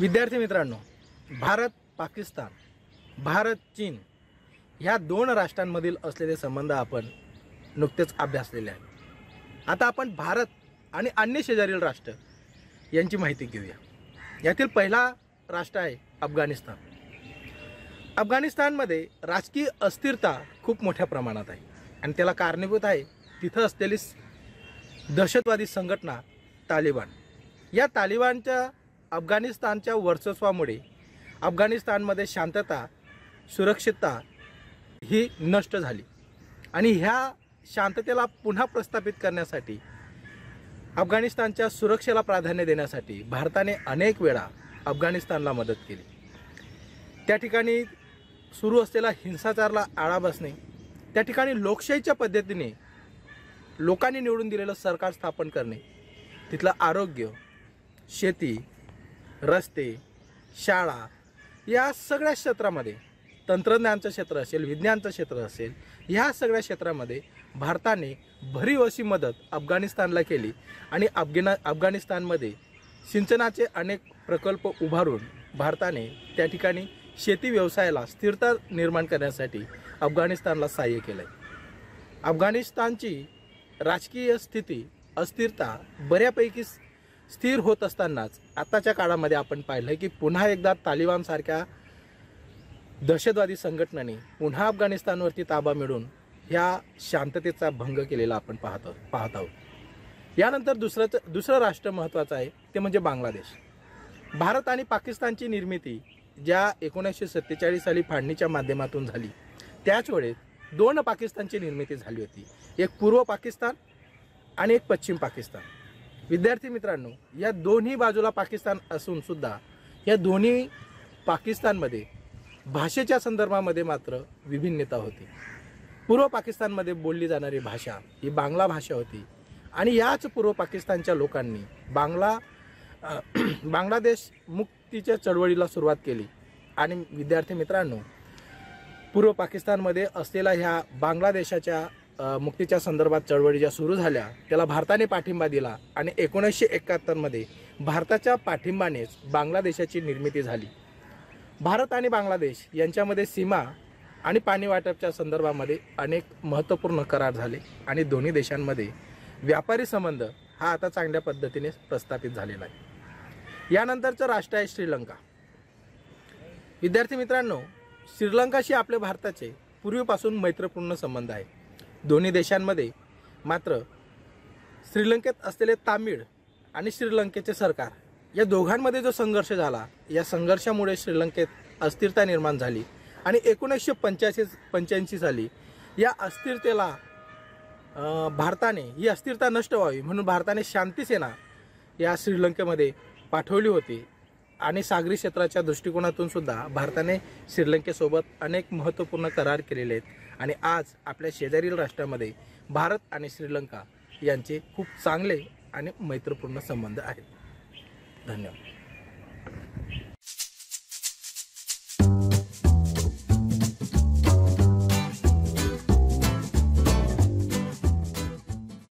विद्यार्थी मित्रांनो भारत पाकिस्तान भारत चीन ह्या दोन राष्ट्रांमधील असलेले संबंध आपण नुकतेच अभ्यासलेले आहेत आता आपण भारत आणि अन्य शेजारील राष्ट्र यांची माहिती घेऊया यातील पहिला राष्ट्र आहे अफगाणिस्तान अफगाणिस्तानमध्ये राजकीय अस्थिरता खूप मोठ्या प्रमाणात आहे आणि त्याला कारणीभूत आहे तिथं असलेली दहशतवादी संघटना तालिबान या तालिबानच्या अफगाणिस्तानच्या वर्चस्वामुळे अफगाणिस्तानमध्ये शांतता सुरक्षितता ही नष्ट झाली आणि ह्या शांततेला पुन्हा प्रस्थापित करण्यासाठी अफगाणिस्तानच्या सुरक्षेला प्राधान्य देण्यासाठी भारताने अनेक वेळा अफगाणिस्तानला मदत केली त्या ठिकाणी सुरू असलेला हिंसाचाराला आळा बसणे त्या ठिकाणी लोकशाहीच्या पद्धतीने लोकांनी निवडून दिलेलं सरकार स्थापन करणे तिथलं आरोग्य शेती रस्ते शाळा या सगळ्या क्षेत्रामध्ये तंत्रज्ञानचं क्षेत्र असेल विज्ञानचं क्षेत्र असेल ह्या सगळ्या क्षेत्रामध्ये भारताने भरीव अशी मदत अफगाणिस्तानला केली आणि अफगिना अफगाणिस्तानमध्ये सिंचनाचे अनेक प्रकल्प उभारून भारताने त्या ठिकाणी शेती व्यवसायाला स्थिरता निर्माण करण्यासाठी अफगाणिस्तानला सहाय्य केलं आहे अफगाणिस्तानची राजकीय स्थिती अस्थिरता बऱ्यापैकी स्थिर होत असतानाच आताच्या काळामध्ये आपण पाहिलं की पुन्हा एकदा तालिबानसारख्या दहशतवादी संघटनाने पुन्हा अफगाणिस्तानवरती ताबा मिळून ह्या शांततेचा भंग केलेला आपण पाहतो पाहत आहोत यानंतर दुसरं दुसरं राष्ट्र महत्त्वाचं आहे ते म्हणजे बांगलादेश भारत आणि पाकिस्तानची निर्मिती ज्या एकोणीसशे सत्तेचाळीस साली फाडणीच्या माध्यमातून झाली त्याच वेळेस दोन पाकिस्तानची निर्मिती झाली होती एक पूर्व पाकिस्तान आणि एक पश्चिम पाकिस्तान विद्यार्थी मित्रांनो या दोन्ही बाजूला पाकिस्तान असून सुद्धा या दोन्ही पाकिस्तानमध्ये भाषेच्या संदर्भामध्ये मात्र विभिन्नता होती पूर्व पाकिस्तानमध्ये बोलली जाणारी भाषा ही बांगला भाषा होती आणि याच पूर्व पाकिस्तानच्या लोकांनी बांगला बांगलादेश मुक्तीच्या चळवळीला सुरुवात केली आणि विद्यार्थी मित्रांनो पूर्व पाकिस्तानमध्ये असलेला ह्या बांगलादेशाच्या मुक्तीच्या संदर्भात चळवळी ज्या सुरू झाल्या त्याला भारताने पाठिंबा दिला आणि एकोणीसशे एकाहत्तरमध्ये भारताच्या पाठिंबानेच बांगलादेशाची निर्मिती झाली भारत आणि बांगलादेश यांच्यामध्ये सीमा आणि पाणी वाटपच्या संदर्भामध्ये अनेक महत्त्वपूर्ण करार झाले आणि दोन्ही देशांमध्ये व्यापारी संबंध हा आता चांगल्या पद्धतीने प्रस्थापित झालेला आहे यानंतरचं राष्ट्र आहे श्रीलंका विद्यार्थी मित्रांनो श्रीलंकाशी आपल्या भारताचे पूर्वीपासून मैत्रीपूर्ण संबंध आहे दोन्ही देशांमध्ये मात्र श्रीलंकेत असलेले तामिळ आणि श्रीलंकेचे सरकार या दोघांमध्ये जो संघर्ष झाला या संघर्षामुळे श्रीलंकेत अस्थिरता निर्माण झाली आणि एकोणीसशे पंच्याऐंशी पंच्याऐंशी साली या अस्थिरतेला भारताने ही अस्थिरता नष्ट व्हावी म्हणून भारताने शांतीसेना या श्रीलंकेमध्ये पाठवली होती आणि सागरी क्षेत्राच्या दृष्टिकोनातून सुद्धा भारताने श्रीलंकेसोबत अनेक महत्त्वपूर्ण करार केलेले आहेत आणि आज आपल्या शेजारील राष्ट्रामध्ये भारत आणि श्रीलंका यांचे खूप चांगले आणि मैत्रीपूर्ण संबंध आहेत धन्यवाद